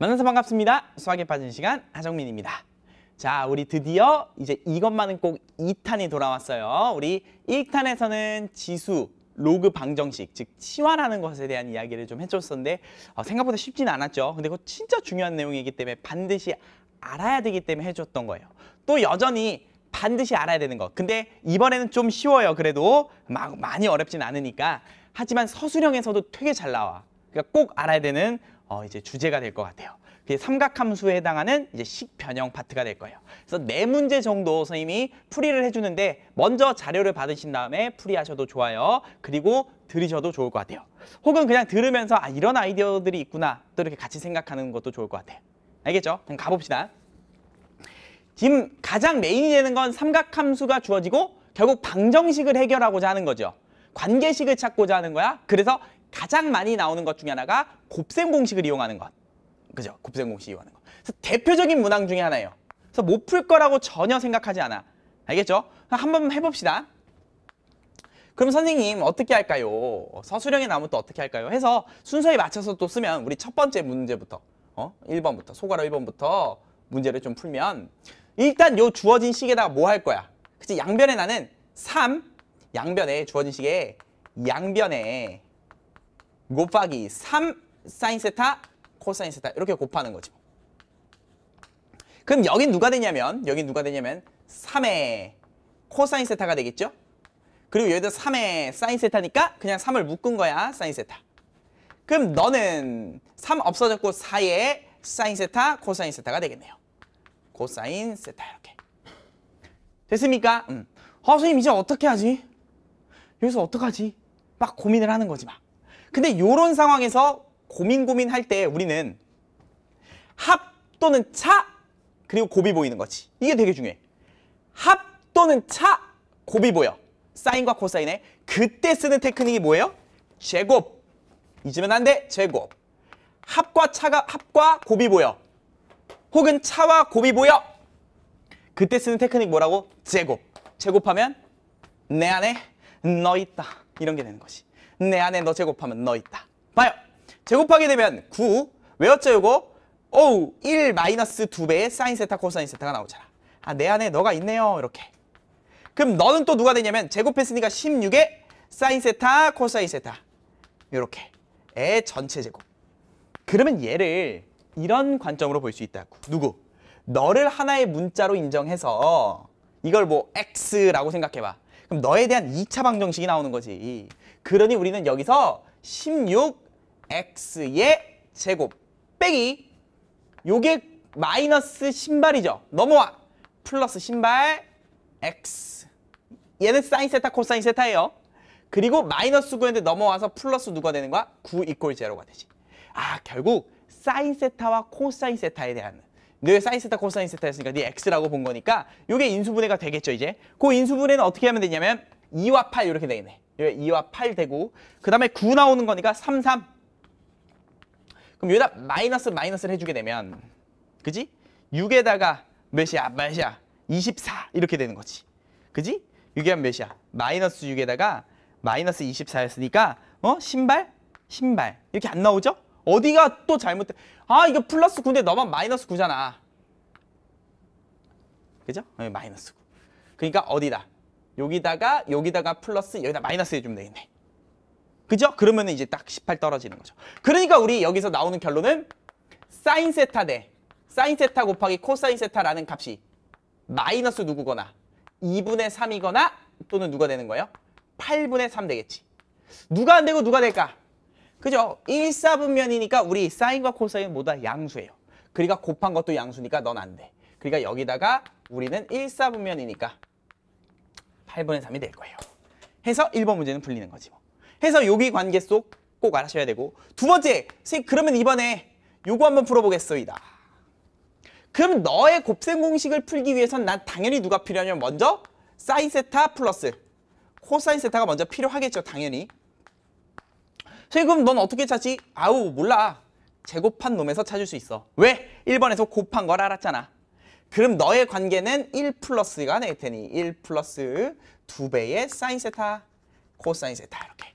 만나서 반갑습니다. 수학에 빠진 시간 하정민입니다. 자, 우리 드디어 이제 이것만은 꼭 2탄이 돌아왔어요. 우리 1탄에서는 지수, 로그 방정식, 즉 치환하는 것에 대한 이야기를 좀 해줬었는데 어, 생각보다 쉽진 않았죠. 근데 그거 진짜 중요한 내용이기 때문에 반드시 알아야 되기 때문에 해줬던 거예요. 또 여전히 반드시 알아야 되는 거. 근데 이번에는 좀 쉬워요. 그래도 막 많이 어렵진 않으니까. 하지만 서술형에서도 되게 잘 나와. 그러니까 꼭 알아야 되는 어, 이제 주제가 될 것 같아요. 그게 삼각함수에 해당하는 이제 식변형 파트가 될 거예요. 그래서 네 문제 정도 선생님이 풀이를 해주는데 먼저 자료를 받으신 다음에 풀이하셔도 좋아요. 그리고 들으셔도 좋을 것 같아요. 혹은 그냥 들으면서 아 이런 아이디어들이 있구나 또 이렇게 같이 생각하는 것도 좋을 것 같아요. 알겠죠? 그럼 가봅시다. 지금 가장 메인이 되는 건 삼각함수가 주어지고 결국 방정식을 해결하고자 하는 거죠. 관계식을 찾고자 하는 거야. 그래서 가장 많이 나오는 것 중에 하나가 곱셈 공식을 이용하는 것. 그죠? 곱셈 공식 이용하는 것. 그래서 대표적인 문항 중에 하나예요. 그래서 못 풀 거라고 전혀 생각하지 않아. 알겠죠? 한번 해봅시다. 그럼 선생님 어떻게 할까요? 서술형이 나오면 또 어떻게 할까요? 해서 순서에 맞춰서 또 쓰면 우리 첫 번째 문제부터 어? 1번부터 소괄호 1번부터 문제를 좀 풀면 일단 요 주어진 식에다가 뭐 할 거야? 그치? 양변에 나는 3 양변에 주어진 식에 양변에 곱하기 3 사인 세타 코사인 세타 이렇게 곱하는 거죠. 그럼 여긴 누가 되냐면 여긴 누가 되냐면 3의 코사인 세타가 되겠죠? 그리고 여기다 3의 사인 세타니까 그냥 3을 묶은 거야 사인 세타. 그럼 너는 3 없어졌고 4의 사인 세타 코사인 세타가 되겠네요. 코사인 세타 이렇게. 됐습니까? 음. 아 선생님 이제 어떻게 하지? 여기서 어떡하지? 막 고민을 하는 거지 막. 근데 이런 상황에서 고민 고민할 때 우리는 합 또는 차 그리고 곱이 보이는 거지. 이게 되게 중요해. 합 또는 차 곱이 보여. 사인과 코사인에 그때 쓰는 테크닉이 뭐예요? 제곱. 잊으면 안 돼. 제곱. 합과 차가 합과 곱이 보여. 혹은 차와 곱이 보여. 그때 쓰는 테크닉 뭐라고? 제곱. 제곱하면 내 안에 너 있다. 이런 게 되는 거지. 내 안에 너 제곱하면 너 있다. 봐요. 제곱하게 되면 9 외웠죠 요거? 오우 1 마이너스 2배의 사인 세타 코사인 세타가 나오잖아. 아 내 안에 너가 있네요 이렇게. 그럼 너는 또 누가 되냐면 제곱했으니까 16의 사인 세타 코사인 세타 이렇게 의 전체 제곱. 그러면 얘를 이런 관점으로 볼 수있다 누구? 너를 하나의 문자로 인정해서 이걸 뭐 x라고 생각해봐. 그럼 너에 대한 2차 방정식이 나오는 거지. 그러니 우리는 여기서 16x의 제곱 빼기 요게 마이너스 신발이죠. 넘어와. 플러스 신발 x. 얘는 사인 세타 코사인 세타예요. 그리고 마이너스 9인데 넘어와서 플러스 누가 되는 거야? 9 이꼴 제로가 되지. 아 결국 사인 세타와 코사인 세타에 대한 네 사인 세타 코사인 세타였으니까 네 x라고 본 거니까 요게 인수분해가 되겠죠 이제. 그 인수분해는 어떻게 하면 되냐면 2와 8 이렇게 되겠네. 2와 8 되고 그 다음에 9 나오는 거니까 3, 3 그럼 여기다 마이너스 마이너스를 해주게 되면 그지? 6에다가 몇이야? 몇이야? 24 이렇게 되는 거지 그지? 6이면 몇이야? 마이너스 6에다가 마이너스 24였으니까 어? 신발? 신발 이렇게 안 나오죠? 어디가 또 잘못돼 아 이거 플러스 9인데 너만 마이너스 9잖아 그죠? 마이너스 9 그러니까 어디다? 여기다가 여기다가 플러스 여기다 마이너스 해주면 되겠네. 그죠? 그러면 이제 딱 18 떨어지는 거죠. 그러니까 우리 여기서 나오는 결론은 사인 세타 대 사인 세타 곱하기 코사인 세타라는 값이 마이너스 누구거나 2분의 3이거나 또는 누가 되는 거예요? 8분의 3 되겠지. 누가 안 되고 누가 될까? 그죠? 일사분면이니까 우리 사인과 코사인 모두 다 양수예요. 그러니까 곱한 것도 양수니까 넌 안 돼. 그러니까 여기다가 우리는 일사분면이니까 8분의 3이 될 거예요. 해서 1번 문제는 풀리는 거지 뭐. 해서 요기 관계 속 꼭 알아셔야 되고 두 번째, 선생님 그러면 이번에 요거 한번 풀어보겠습니다. 그럼 너의 곱셈 공식을 풀기 위해선 난 당연히 누가 필요하냐면 먼저 사인 세타 플러스 코사인 세타가 먼저 필요하겠죠 당연히 선생님 그럼 넌 어떻게 찾지? 아우 몰라 제곱한 놈에서 찾을 수 있어 왜? 1번에서 곱한 걸 알았잖아 그럼 너의 관계는 1 플러스가 될 테니 1 플러스 2배의 사인 세타 코사인 세타 이렇게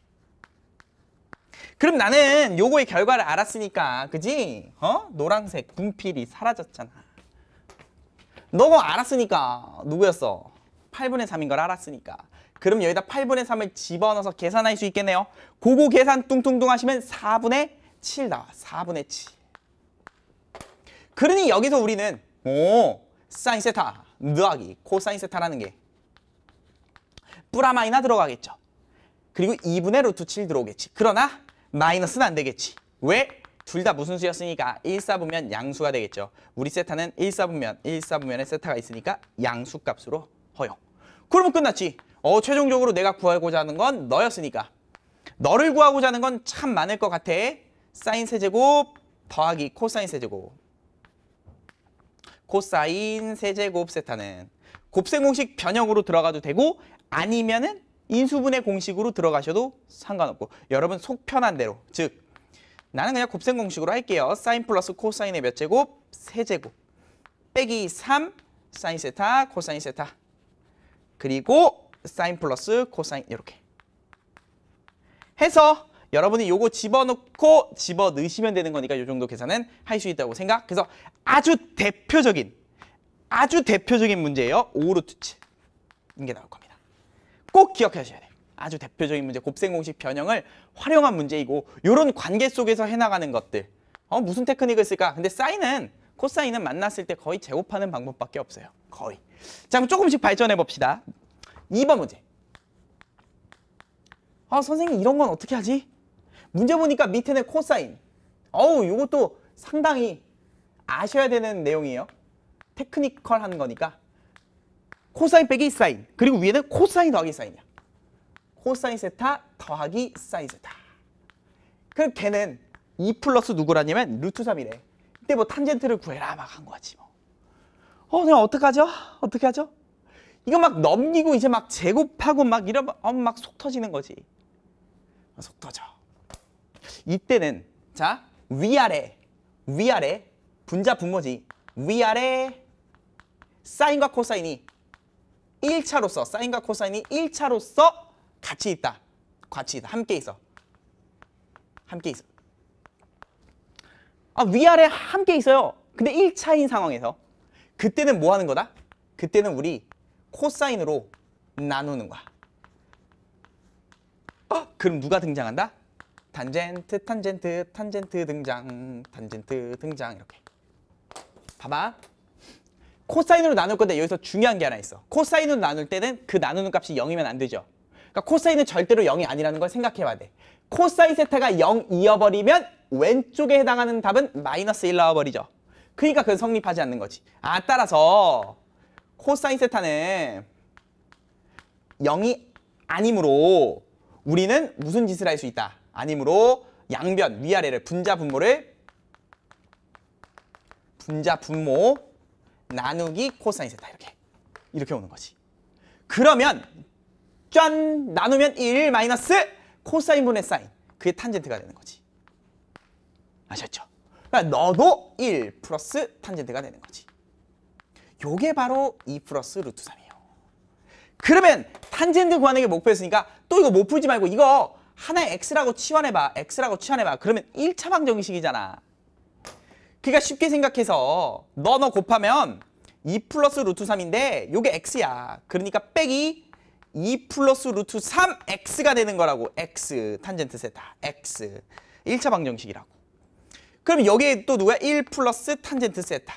그럼 나는 요거의 결과를 알았으니까 그지? 어? 노란색 분필이 사라졌잖아 너가 알았으니까 누구였어? 8분의 3인 걸 알았으니까 그럼 여기다 8분의 3을 집어넣어서 계산할 수 있겠네요 고고 계산 뚱뚱뚱 하시면 4분의 7 나와 4분의 7 그러니 여기서 우리는 오 사인 세타 더하기 코사인 세타라는 게 뿌라마이나 들어가겠죠. 그리고 2분의 루트 7 들어오겠지. 그러나 마이너스는 안 되겠지. 왜? 둘 다 무슨 수였으니까 1사분면 양수가 되겠죠. 우리 세타는 1사분면, 1사분면에 세타가 있으니까 양수값으로 허용. 그러면 끝났지. 어 최종적으로 내가 구하고자 하는 건 너였으니까. 너를 구하고자 하는 건 참 많을 것 같아. 사인 세제곱 더하기 코사인 세제곱 코사인 세제곱 세타는 곱셈 공식 변형으로 들어가도 되고 아니면은 인수분해 공식으로 들어가셔도 상관없고 여러분 속 편한 대로 즉 나는 그냥 곱셈 공식으로 할게요. 사인 플러스 코사인의 몇 제곱? 세제곱 빼기 3 사인 세타 코사인 세타 그리고 사인 플러스 코사인 이렇게 해서 여러분이 요거 집어넣고 집어넣으시면 되는 거니까 요 정도 계산은 할 수 있다고 생각. 그래서 아주 대표적인 아주 대표적인 문제예요. 오르투츠 이게 나올 겁니다. 꼭 기억하셔야 돼요. 아주 대표적인 문제 곱셈공식 변형을 활용한 문제이고 요런 관계 속에서 해나가는 것들 어 무슨 테크닉을 쓸까? 근데 사인은 코사인은 만났을 때 거의 제곱하는 방법밖에 없어요. 거의. 자 그럼 조금씩 발전해 봅시다. 2번 문제. 아 선생님 이런 건 어떻게 하지? 문제 보니까 밑에는 코사인. 어우, 이것도 상당히 아셔야 되는 내용이에요. 테크니컬한 거니까. 코사인 빼기 사인. 그리고 위에는 코사인 더하기 사인이야. 코사인 세타 더하기 사인 세타. 그럼 걔는 2 플러스 누구라냐면 루트 3이래. 그때 뭐 탄젠트를 구해라 막 한 거지 뭐. 어, 그냥 어떡하죠? 어떻게 하죠? 이거 막 넘기고 이제 막 제곱하고 막 이러면 어, 막속 터지는 거지. 속 터져. 이때는 자 위아래 위아래 분자 분모지 위아래 사인과 코사인이 1차로서 사인과 코사인이 1차로서 같이 있다. 같이 있다. 함께 있어. 함께 있어. 아, 위아래 함께 있어요. 근데 1차인 상황에서 그때는 뭐 하는 거다? 그때는 우리 코사인으로 나누는 거야. 어? 그럼 누가 등장한다? 탄젠트 탄젠트 탄젠트 등장 탄젠트 등장 이렇게 봐봐 코사인으로 나눌 건데 여기서 중요한 게 하나 있어 코사인으로 나눌 때는 그 나누는 값이 0이면 안 되죠 그러니까 코사인은 절대로 0이 아니라는 걸 생각해 봐야 돼 코사인 세타가 0이어버리면 왼쪽에 해당하는 답은 마이너스 1 나와버리죠 그러니까 그건 성립하지 않는 거지 아 따라서 코사인 세타는 0이 아니므로 우리는 무슨 짓을 할 수 있다 아니므로 양변 위아래를 분자 분모를 분자 분모 나누기 코사인 세타 이렇게 이렇게 오는 거지. 그러면 짠 나누면 1 마이너스 코사인 분의 사인 그게 탄젠트가 되는 거지. 아셨죠? 그러니까 너도 1 플러스 탄젠트가 되는 거지. 요게 바로 2 플러스 루트 3이에요. 그러면 탄젠트 구하는 게 목표였으니까 또 이거 못 풀지 말고 이거 하나의 x라고 치환해봐. x라고 치환해봐. 그러면 1차 방정식이잖아. 그러니까 쉽게 생각해서 너 너 곱하면 2 플러스 루트 3인데 요게 x야. 그러니까 빼기 2 플러스 루트 3x가 되는 거라고. x, 탄젠트 세타, x. 1차 방정식이라고. 그럼 여기에 또 누가 1 플러스 탄젠트 세타.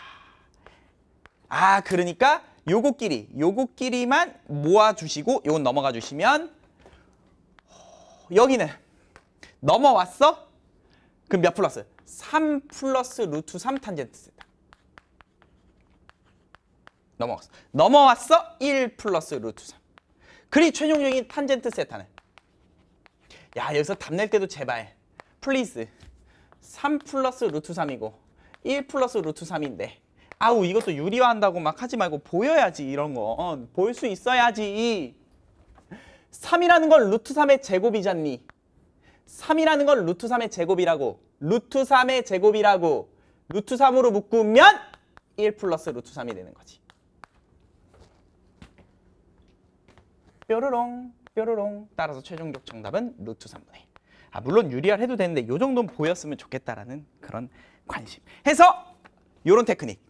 아, 그러니까 요거끼리, 요거끼리만 모아주시고 요건 넘어가 주시면 여기는 넘어왔어? 그럼 몇 플러스? 3 플러스 루트 3 탄젠트 세타. 넘어왔어. 넘어왔어? 1 플러스 루트 3. 그리 최종적인 탄젠트 세타는? 야 여기서 답낼 때도 제발 플리즈 3 플러스 루트 3이고 1 플러스 루트 3인데 아우 이것도 유리화한다고 막 하지 말고 보여야지 이런 거 어, 볼수 있어야지 3이라는 건 루트 3의 제곱이잖니. 3이라는 건 루트 3의 제곱이라고. 루트 3의 제곱이라고. 루트 3으로 묶으면 1 플러스 루트 3이 되는 거지. 뾰로롱 뾰로롱 따라서 최종적 정답은 루트 3분의 1. 아 물론 유리알 해도 되는데 요 정도는 보였으면 좋겠다라는 그런 관심. 해서 요런 테크닉.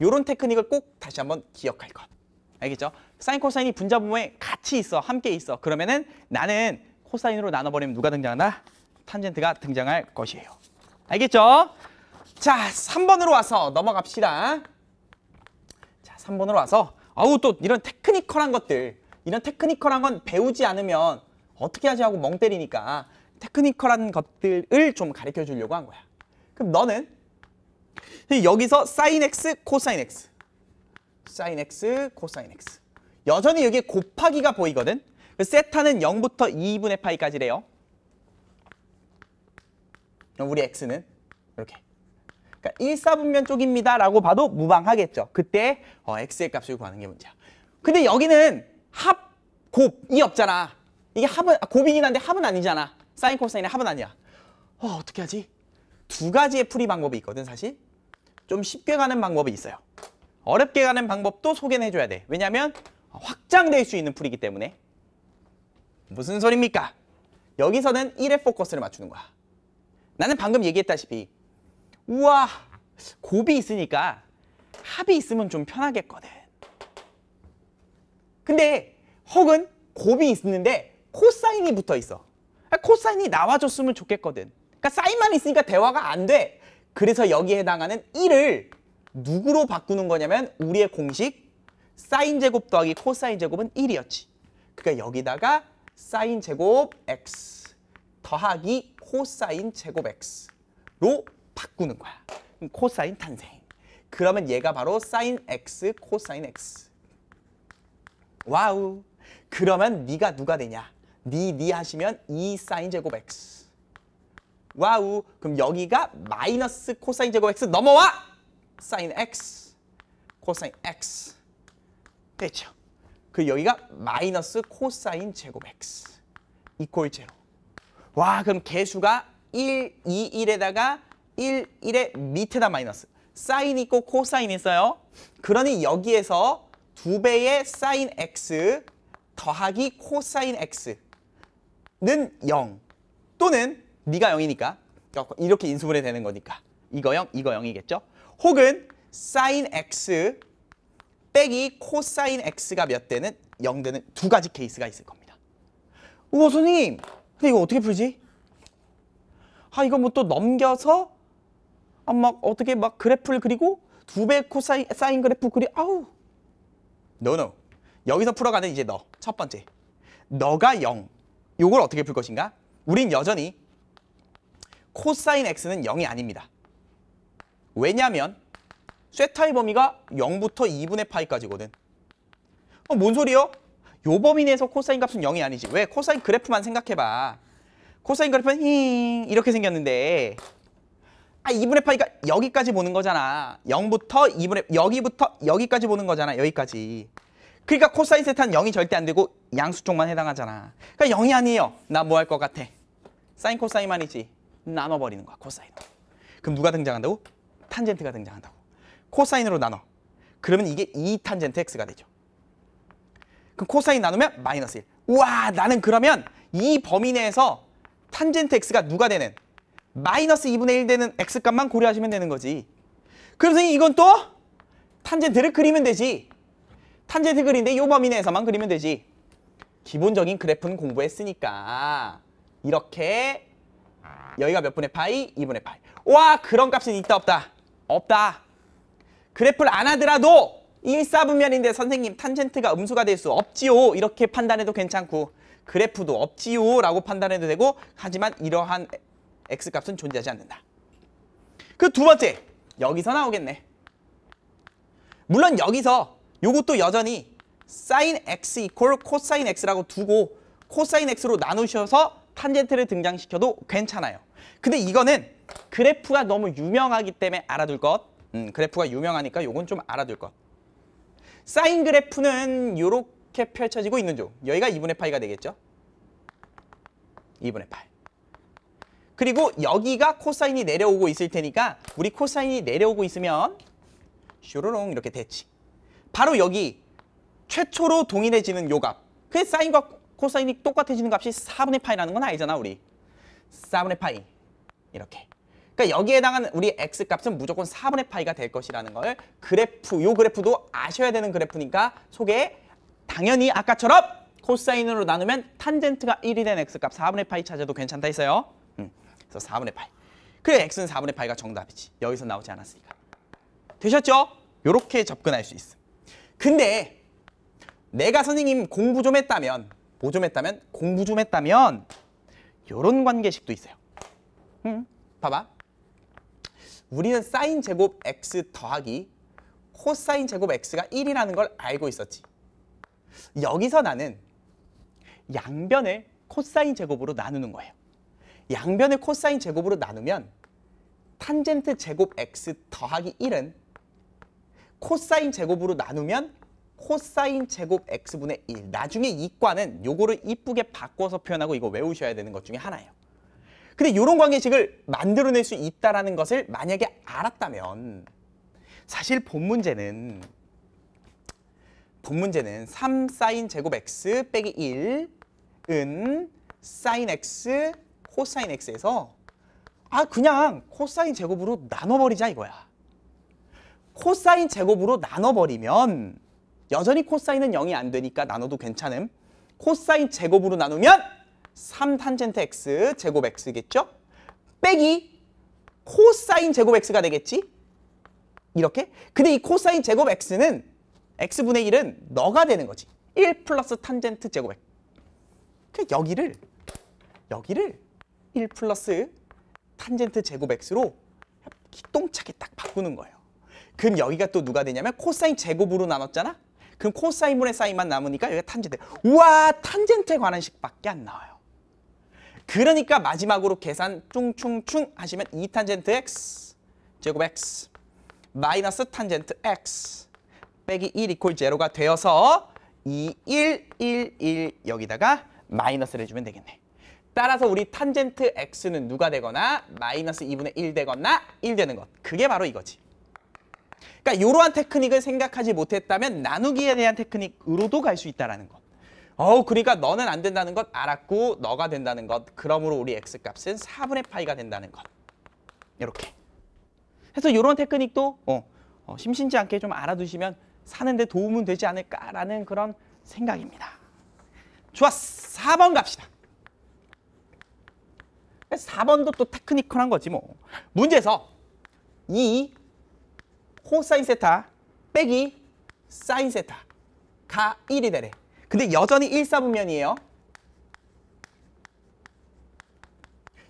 요런 테크닉을 꼭 다시 한번 기억할 것. 알겠죠? 사인 코사인이 분자부모에 같이 있어 함께 있어 그러면은 나는 코사인으로 나눠버리면 누가 등장하나 탄젠트가 등장할 것이에요 알겠죠? 자 3번으로 와서 넘어갑시다 자 3번으로 와서 아우 또 이런 테크니컬한 것들 이런 테크니컬한 건 배우지 않으면 어떻게 하지 하고 멍 때리니까 테크니컬한 것들을 좀 가르쳐 주려고 한 거야 그럼 너는 여기서 사인 x 코사인 x 사인 x 코사인 x 여전히 여기에 곱하기가 보이거든. 그 세타는 0부터 2분의 파이까지래요. 그럼 우리 x는 이렇게. 그러니까 1, 4분면 쪽입니다 라고 봐도 무방하겠죠. 그때 어, x의 값을 구하는 게 문제야. 근데 여기는 합, 곱이 없잖아. 이게 합은 아, 곱이긴 한데 합은 아니잖아. 사인, 코사인의 합은 아니야. 어, 어떻게 하지? 두 가지의 풀이 방법이 있거든 사실. 좀 쉽게 가는 방법이 있어요. 어렵게 가는 방법도 소개 해줘야 돼. 왜냐하면 확장될 수 있는 풀이기 때문에 무슨 소리입니까? 여기서는 1에 포커스를 맞추는 거야. 나는 방금 얘기했다시피 우와 곱이 있으니까 합이 있으면 좀 편하겠거든. 근데 혹은 곱이 있는데 코사인이 붙어 있어. 아, 코사인이 나와줬으면 좋겠거든. 그러니까 사인만 있으니까 대화가 안 돼. 그래서 여기에 해당하는 1을 누구로 바꾸는 거냐면 우리의 공식 사인 제곱 더하기 코사인 제곱은 1이었지. 그러니까 여기다가 사인 제곱 x 더하기 코사인 제곱 x로 바꾸는 거야. 코사인 탄생. 그러면 얘가 바로 사인 x 코사인 x. 와우. 그러면 네가 누가 되냐? 네, 네 하시면 이 사인 제곱 x. 와우. 그럼 여기가 마이너스 코사인 제곱 x 넘어와. 사인 x. 코사인 x. 되죠. 그렇죠. 그 여기가 마이너스 코사인 제곱 x 이퀄 제로. 와 그럼 개수가 1, 2, 1에다가 1, 1의 밑에다 마이너스. 사인 있고 코사인 있어요. 그러니 여기에서 두 배의 사인 x 더하기 코사인 x는 0 또는 네가 0이니까 그러니까 이렇게 인수분해 되는 거니까 이거 0, 이거 0이겠죠? 혹은 사인 x 빼기 코사인 x가 몇 되는 0 되는 두 가지 케이스가 있을 겁니다. 우와 선생님 근데 이거 어떻게 풀지? 아 이거 뭐 또 넘겨서 아, 막 어떻게 막 그래프를 그리고 두 배 코사인 사인 그래프 그리 아우 노노 여기서 풀어가는 이제 너첫 번째 너가 0 요걸 어떻게 풀 것인가? 우린 여전히 코사인 x는 0이 아닙니다. 왜냐면 쇠타의 범위가 0부터 2분의 파이까지거든. 어, 뭔 소리요? 요 범위 내에서 코사인 값은 0이 아니지. 왜? 코사인 그래프만 생각해봐. 코사인 그래프는 힝 이렇게 생겼는데 아 2분의 파이가 여기까지 보는 거잖아. 0부터 2분의 여기부터 여기까지 보는 거잖아. 여기까지. 그러니까 코사인 세타는 0이 절대 안 되고 양수 쪽만 해당하잖아. 그러니까 0이 아니에요. 나 뭐 할 것 같아? 사인 코사인만이지. 나눠버리는 거야. 코사인. 그럼 누가 등장한다고? 탄젠트가 등장한다고. 코사인으로 나눠. 그러면 이게 2탄젠트 x가 되죠. 그럼 코사인 나누면 마이너스 1. 우와 나는 그러면 이 범위 내에서 탄젠트 x가 누가 되는 마이너스 2분의 1 되는 x값만 고려하시면 되는 거지. 그럼 선생님 이건 또 탄젠트를 그리면 되지. 탄젠트 그리는데 요 범위 내에서만 그리면 되지. 기본적인 그래프는 공부했으니까 이렇게 여기가 몇 분의 파이? 2분의 파이. 와 그런 값은 있다 없다? 없다. 그래프를 안 하더라도 1, 4분면인데 선생님 탄젠트가 음수가 될 수 없지요 이렇게 판단해도 괜찮고 그래프도 없지요 라고 판단해도 되고 하지만 이러한 x값은 존재하지 않는다. 그 두 번째 여기서 나오겠네. 물론 여기서 요것도 여전히 sin x equal 이퀄 코사인 x라고 두고 코사인 x로 나누셔서 탄젠트를 등장시켜도 괜찮아요. 근데 이거는 그래프가 너무 유명하기 때문에 알아둘 것. 음, 그래프가 유명하니까 요건 좀 알아둘 것. 사인 그래프는 요렇게 펼쳐지고 있는 중. 여기가 2분의 파이가 되겠죠? 2분의 8. 그리고 여기가 코사인이 내려오고 있을 테니까 우리 코사인이 내려오고 있으면 쇼로롱 이렇게 대치. 바로 여기 최초로 동일해지는 요 값. 그 사인과 코사인이 똑같아지는 값이 4분의 파이라는 건 알잖아 우리. 4분의 파이. 이렇게. 그러니까 여기에 해당하는 우리 x값은 무조건 4분의 파이가 될 것이라는 걸 그래프, 요 그래프도 아셔야 되는 그래프니까 속에 당연히 아까처럼 코사인으로 나누면 탄젠트가 1이 된 x값 4분의 파이 찾아도 괜찮다 했어요. 음, 그래서 4분의 파이. 그래 x는 4분의 파이가 정답이지. 여기서 나오지 않았으니까. 되셨죠? 이렇게 접근할 수있어 근데 내가 선생님 공부 좀 했다면 뭐 좀 했다면 공부 좀 했다면 요런 관계식도 있어요. 음, 봐봐. 우리는 사인 제곱 x 더하기 코사인 제곱 x가 1이라는 걸 알고 있었지. 여기서 나는 양변을 코사인 제곱으로 나누는 거예요. 양변을 코사인 제곱으로 나누면 탄젠트 제곱 x 더하기 1은 코사인 제곱으로 나누면 코사인 제곱 x분의 1. 나중에 이과는 요거를 이쁘게 바꿔서 표현하고 이거 외우셔야 되는 것 중에 하나예요. 근데 이런 관계식을 만들어낼 수있다는 것을 만약에 알았다면 사실 본 문제는 본 문제는 3 사인 제곱 x 빼기 1은 사인 x 코사인 x에서 아 그냥 코사인 제곱으로 나눠버리자 이거야. 코사인 제곱으로 나눠버리면 여전히 코사인은 0이 안 되니까 나눠도 괜찮음. 코사인 제곱으로 나누면 3탄젠트 x 제곱 x겠죠? 빼기 코사인 제곱 x가 되겠지? 이렇게? 근데 이 코사인 제곱 x는 x분의 1은 너가 되는 거지. 1 플러스 탄젠트 제곱 x. 그 여기를 여기를 1 플러스 탄젠트 제곱 x로 기똥차게 딱 바꾸는 거예요. 그럼 여기가 또 누가 되냐면 코사인 제곱으로 나눴잖아? 그럼 코사인분의 사인만 남으니까 여기가 탄젠트. 우와 탄젠트에 관한 식밖에 안 나와요. 그러니까 마지막으로 계산 충충충 하시면 2탄젠트 x 제곱 x 마이너스 탄젠트 x 빼기 1 이퀄 제로가 되어서 2, 1, 1, 1 여기다가 마이너스를 해주면 되겠네. 따라서 우리 탄젠트 x는 누가 되거나 마이너스 2분의 1 되거나 1 되는 것. 그게 바로 이거지. 그러니까 이러한 테크닉을 생각하지 못했다면 나누기에 대한 테크닉으로도 갈 수 있다는 것. 어우 그러니까 너는 안 된다는 것 알았고 너가 된다는 것 그러므로 우리 x값은 4분의 파이가 된다는 것 이렇게 해서 이런 테크닉도 어, 어, 심심치 않게 좀 알아두시면 사는데 도움은 되지 않을까라는 그런 생각입니다 좋았어 4번 갑시다 4번도 또 테크니컬한 거지 뭐 문제에서 2 코사인 세타 빼기 사인 세타가 1이 되래 근데 여전히 일사분면이에요.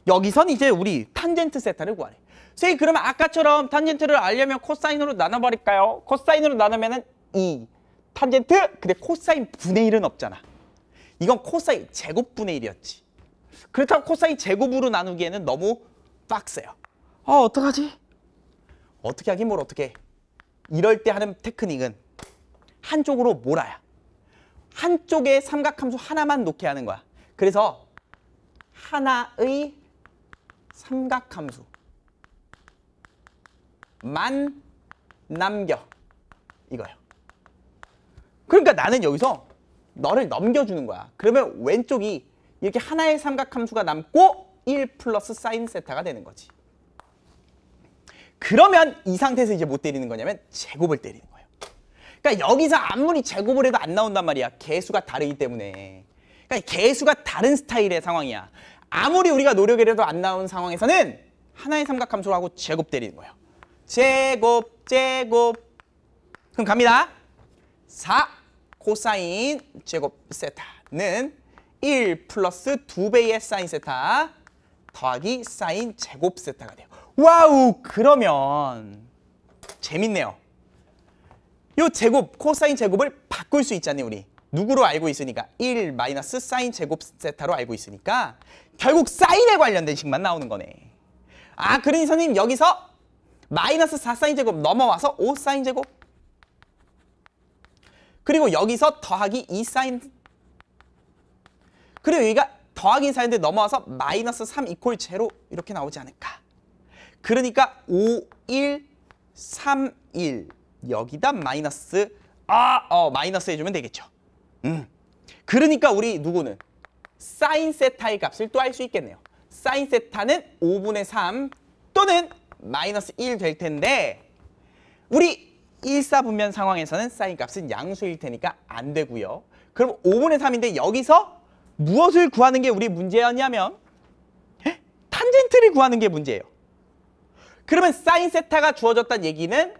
여기선 이제 우리 탄젠트 세타를 구하래. 선생님 그러면 아까처럼 탄젠트를 알려면 코사인으로 나눠버릴까요? 코사인으로 나누면 은 2. 탄젠트? 근데 코사인 분의 1은 없잖아. 이건 코사인 제곱분의 1이었지. 그렇다고 코사인 제곱으로 나누기에는 너무 빡세요. 어, 어떡하지? 어떻게 하긴 뭘 어떻게 해. 이럴 때 하는 테크닉은 한쪽으로 몰아야. 한쪽에 삼각함수 하나만 놓게 하는 거야. 그래서 하나의 삼각함수 만 남겨 이거예요. 그러니까 나는 여기서 너를 넘겨주는 거야. 그러면 왼쪽이 이렇게 하나의 삼각함수가 남고 1 플러스 사인 세타가 되는 거지. 그러면 이 상태에서 이제 못 때리는 거냐면 제곱을 때리는 거야. 그러니까 여기서 아무리 제곱을 해도 안 나온단 말이야. 개수가 다르기 때문에. 그러니까 개수가 다른 스타일의 상황이야. 아무리 우리가 노력을 해도 안 나온 상황에서는 하나의 삼각함수로 하고 제곱 때리는 거예요. 제곱, 제곱. 그럼 갑니다. 4 코사인 제곱 세타는 1 플러스 2배의 사인 세타 더하기 사인 제곱 세타가 돼요. 와우! 그러면 재밌네요. 요 제곱, 코사인 제곱을 바꿀 수 있잖아요, 우리. 누구로 알고 있으니까? 1 마이너스 사인 제곱 세타로 알고 있으니까 결국 사인에 관련된 식만 나오는 거네. 아, 그러니 선생님 여기서 마이너스 4사인 제곱 넘어와서 5사인 제곱 그리고 여기서 더하기 2사인 그리고 여기가 더하기 2 4인데 넘어와서 마이너스 3 이퀄 제로 이렇게 나오지 않을까. 그러니까 5, 1, 3, 1 여기다 마이너스 아, 어, 마이너스 해주면 되겠죠. 음. 그러니까 우리 누구는 사인 세타의 값을 또 알 수 있겠네요. 사인 세타는 5분의 3 또는 마이너스 1 될 텐데 우리 일사분면 상황에서는 사인 값은 양수일 테니까 안 되고요. 그럼 5분의 3인데 여기서 무엇을 구하는 게 우리 문제였냐면 탄젠트를 구하는 게 문제예요. 그러면 사인 세타가 주어졌다는 얘기는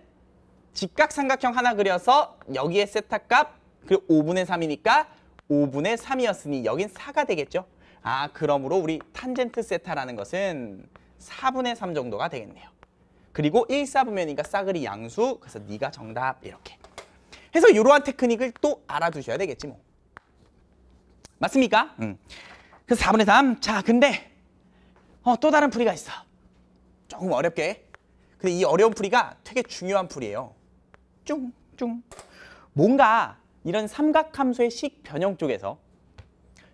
직각삼각형 하나 그려서 여기에 세탁값 그리고 5분의 3이니까 5분의 3이었으니 여긴 4가 되겠죠. 아 그러므로 우리 탄젠트 세타라는 것은 4분의 3 정도가 되겠네요. 그리고 1사분면이니까 싸그리 양수 그래서 네가 정답 이렇게 해서 이러한 테크닉을 또 알아두셔야 되겠지 뭐. 맞습니까? 응. 음. 그래서 4분의 3. 자 근데 어, 또 다른 풀이가 있어. 조금 어렵게. 근데 이 어려운 풀이가 되게 중요한 풀이에요. 쭝쭝 뭔가 이런 삼각함수의 식 변형 쪽에서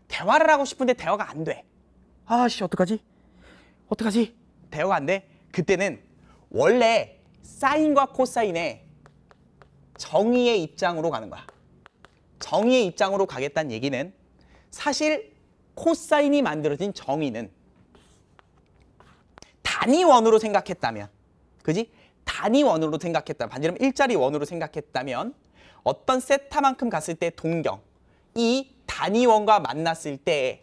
대화를 하고 싶은데 대화가 안 돼. 아씨 어떡하지? 어떡하지? 대화가 안 돼. 그때는 원래 사인과 코사인의 정의의 입장으로 가는 거야. 정의의 입장으로 가겠다는 얘기는 사실 코사인이 만들어진 정의는 단위원으로 생각했다면 그지? 단위 원으로 생각했다 반지름 일자리 원으로 생각했다면 어떤 세타만큼 갔을 때 동경 이 단위 원과 만났을 때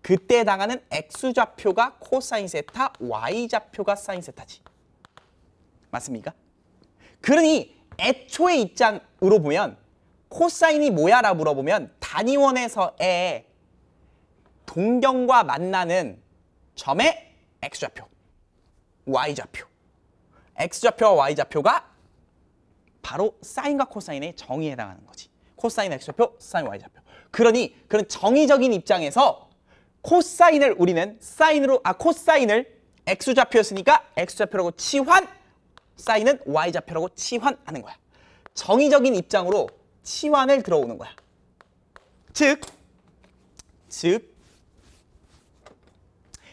그때 당하는 x좌표가 코사인 세타, y좌표가 사인 세타지. 맞습니까? 그러니 애초의 입장으로 보면 코사인이 뭐야? 라고 물어보면 단위원에서의 동경과 만나는 점의 x좌표, y좌표 x좌표와 y좌표가 바로 사인과 코사인의 정의에 해당하는 거지. 코사인 x좌표, 사인 y좌표. 그러니 그런 정의적인 입장에서 코사인을 우리는 사인으로 아 코사인을 x좌표였으니까 x좌표라고 치환 사인은 y좌표라고 치환하는 거야. 정의적인 입장으로 치환을 들어오는 거야. 즉, 즉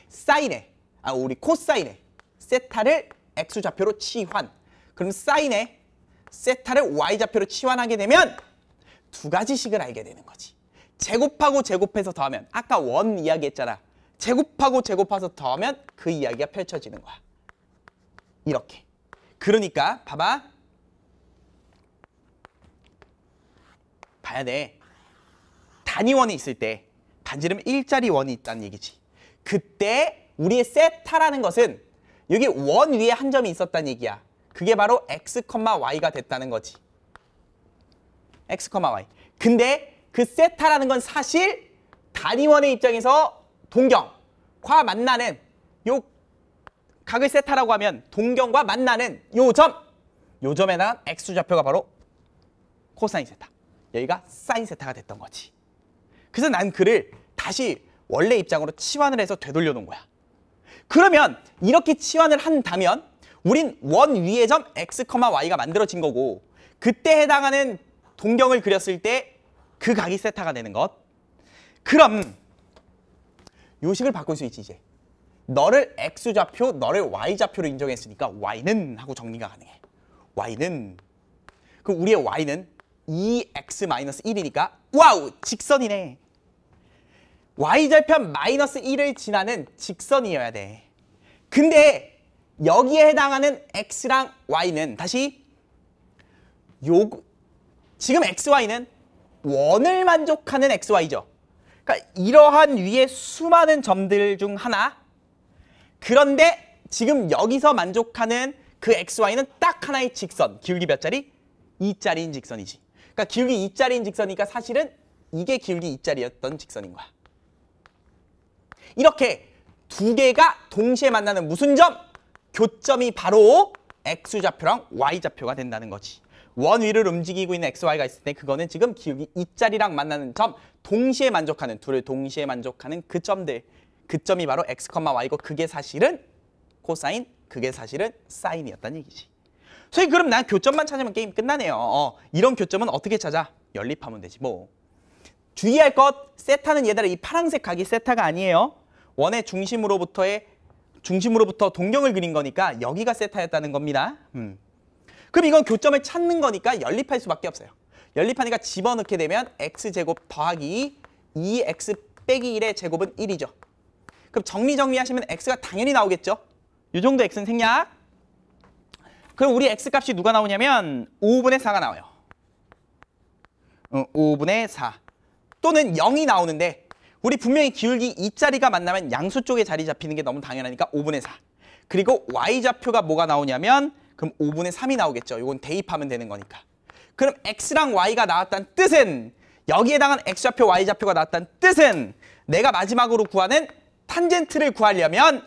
사인에, 아 우리 코사인에 세타를 x 좌표로 치환. 그럼 사인에 세타를 y 좌표로 치환하게 되면 두 가지 식을 알게 되는 거지. 제곱하고 제곱해서 더하면 아까 원 이야기했잖아. 제곱하고 제곱해서 더하면 그 이야기가 펼쳐지는 거야. 이렇게. 그러니까 봐봐. 봐야 돼. 단위원이 있을 때 반지름 일자리 원이 있다는 얘기지. 그때 우리의 세타라는 것은 여기 원 위에 한 점이 있었다는 얘기야. 그게 바로 x, y가 됐다는 거지. x, y. 근데 그 세타라는 건 사실 단위원의 입장에서 동경과 만나는 요 각을 세타라고 하면 동경과 만나는 요 점. 요 점에 대한 x좌표가 바로 코사인 세타. 여기가 사인 세타가 됐던 거지. 그래서 난 그를 다시 원래 입장으로 치환을 해서 되돌려 놓은 거야. 그러면 이렇게 치환을 한다면 우린 원 위의 점 x, y가 만들어진 거고 그때 해당하는 동경을 그렸을 때 그 각이 세타가 되는 것. 그럼 요식을 바꿀 수 있지 이제. 너를 x좌표, 너를 y좌표로 인정했으니까 y는 하고 정리가 가능해. y는 그 우리의 y는 2x-1이니까 e 와우 직선이네. y절편 마이너스 1을 지나는 직선이어야 돼. 근데 여기에 해당하는 x랑 y는 다시 요 지금 xy는 원을 만족하는 xy죠. 그러니까 이러한 위에 수많은 점들 중 하나. 그런데 지금 여기서 만족하는 그 xy는 딱 하나의 직선. 기울기 몇 자리? 2자리인 직선이지. 그러니까 기울기 2자리인 직선이니까 사실은 이게 기울기 2자리였던 직선인 거야. 이렇게 두 개가 동시에 만나는 무슨 점? 교점이 바로 x좌표랑 y좌표가 된다는 거지. 원 위를 움직이고 있는 xy가 있을 때 그거는 지금 기울기 이자리랑 만나는 점 동시에 만족하는 둘을 동시에 만족하는 그 점들 그 점이 바로 x, y고 그게 사실은 코사인 그게 사실은 사인이었다는 얘기지. 소위 그럼 난 교점만 찾으면 게임 끝나네요. 어, 이런 교점은 어떻게 찾아? 연립하면 되지 뭐. 주의할 것 세타는 얘들아 이 파란색 각이 세타가 아니에요. 원의 중심으로부터의 중심으로부터 동경을 그린 거니까 여기가 세타였다는 겁니다. 음. 그럼 이건 교점을 찾는 거니까 연립할 수밖에 없어요. 연립하니까 집어넣게 되면 x제곱 더하기 2x 빼기 1의 제곱은 1이죠. 그럼 정리정리하시면 x가 당연히 나오겠죠. 이 정도 x는 생략. 그럼 우리 x값이 누가 나오냐면 5분의 4가 나와요. 5분의 어, 4 또는 0이 나오는데 우리 분명히 기울기 이자리가 만나면 양수 쪽에 자리 잡히는 게 너무 당연하니까 5분의 4. 그리고 y좌표가 뭐가 나오냐면 그럼 5분의 3이 나오겠죠. 이건 대입하면 되는 거니까. 그럼 x랑 y가 나왔다는 뜻은 여기에 해당한 x좌표, y좌표가 나왔다는 뜻은 내가 마지막으로 구하는 탄젠트를 구하려면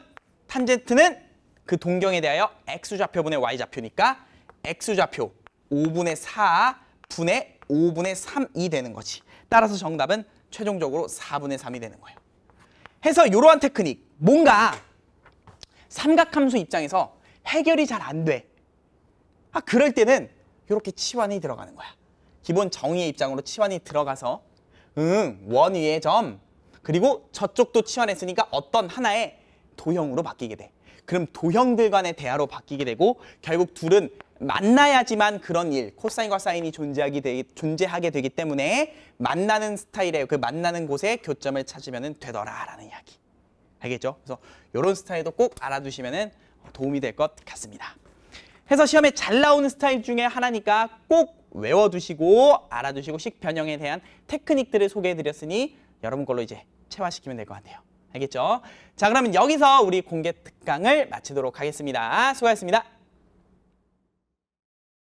탄젠트는 그 동경에 대하여 x좌표분의 y좌표니까 x좌표 5분의 4분의 5분의 3이 되는 거지. 따라서 정답은 최종적으로 4분의 3이 되는 거예요. 해서 이러한 테크닉 뭔가 삼각함수 입장에서 해결이 잘 안 돼. 아 그럴 때는 이렇게 치환이 들어가는 거야. 기본 정의의 입장으로 치환이 들어가서 응, 원 위의 점 그리고 저쪽도 치환했으니까 어떤 하나의 도형으로 바뀌게 돼. 그럼 도형들 간의 대화로 바뀌게 되고 결국 둘은 만나야지만 그런 일, 코사인과 사인이 존재하게, 되기, 존재하게 되기 때문에 만나는 스타일의 그 만나는 곳에 교점을 찾으면 되더라라는 이야기. 알겠죠? 그래서 이런 스타일도 꼭 알아두시면 도움이 될 것 같습니다. 해서 시험에 잘 나오는 스타일 중에 하나니까 꼭 외워두시고 알아두시고 식변형에 대한 테크닉들을 소개해드렸으니 여러분 걸로 이제 체화시키면 될 것 같아요. 알겠죠? 자, 그러면 여기서 우리 공개 특강을 마치도록 하겠습니다. 수고하셨습니다.